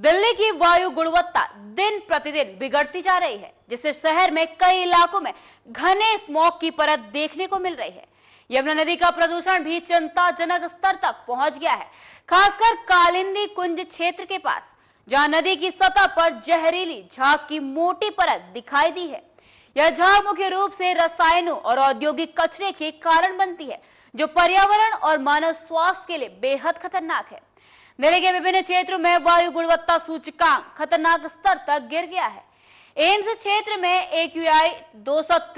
दिल्ली की वायु गुणवत्ता दिन प्रतिदिन बिगड़ती जा रही है जिससे शहर में कई इलाकों में घने स्मॉग की परत देखने को मिल रही है यमुना नदी का प्रदूषण भी चिंताजनक स्तर तक पहुंच गया है खासकर कालिंदी कुंज क्षेत्र के पास जहां नदी की सतह पर जहरीली झाक की मोटी परत दिखाई दी है यह झाक मुख्य रूप से रसायनों और औद्योगिक कचरे के कारण बनती है जो पर्यावरण और मानव स्वास्थ्य के लिए बेहद खतरनाक है दिल्ली के विभिन्न क्षेत्रों में वायु गुणवत्ता सूचकांक खतरनाक स्तर तक गिर गया है एम्स क्षेत्र में एक्यूआई दो तक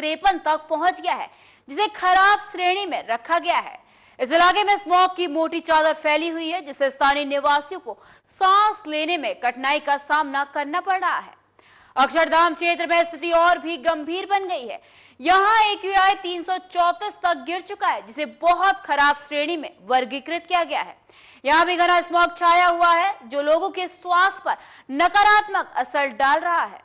पहुंच गया है जिसे खराब श्रेणी में रखा गया है इस इलाके में स्मॉग की मोटी चादर फैली हुई है जिससे स्थानीय निवासियों को सांस लेने में कठिनाई का सामना करना पड़ रहा है अक्षरधाम क्षेत्र में स्थिति और भी गंभीर बन गई है यहाँ एक एक्यूआई तीन तक गिर चुका है जिसे बहुत खराब श्रेणी में वर्गीकृत किया गया है यहाँ भी घना स्मॉग छाया हुआ है जो लोगों के स्वास्थ्य पर नकारात्मक असर डाल रहा है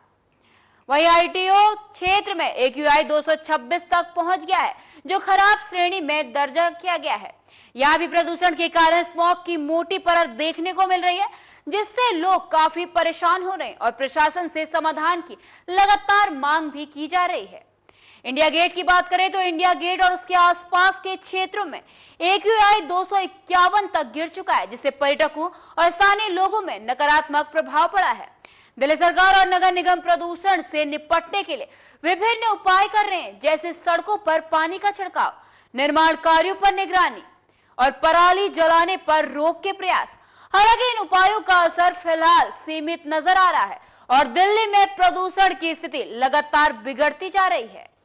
वहीं आईटीओ क्षेत्र में एक यू आई तक पहुंच गया है जो खराब श्रेणी में दर्ज किया गया है यहाँ भी प्रदूषण के कारण स्मॉग की मोटी परत देखने को मिल रही है जिससे लोग काफी परेशान हो रहे हैं और प्रशासन से समाधान की लगातार मांग भी की जा रही है इंडिया गेट की बात करें तो इंडिया गेट और उसके आसपास के क्षेत्रों में एक आई दो तक गिर चुका है जिससे पर्यटकों और स्थानीय लोगों में नकारात्मक प्रभाव पड़ा है दिल्ली सरकार और नगर निगम प्रदूषण से निपटने के लिए विभिन्न उपाय कर रहे हैं जैसे सड़कों पर पानी का छिड़काव निर्माण कार्यों पर निगरानी और पराली जलाने पर रोक के प्रयास हालांकि इन उपायों का असर फिलहाल सीमित नजर आ रहा है और दिल्ली में प्रदूषण की स्थिति लगातार बिगड़ती जा रही है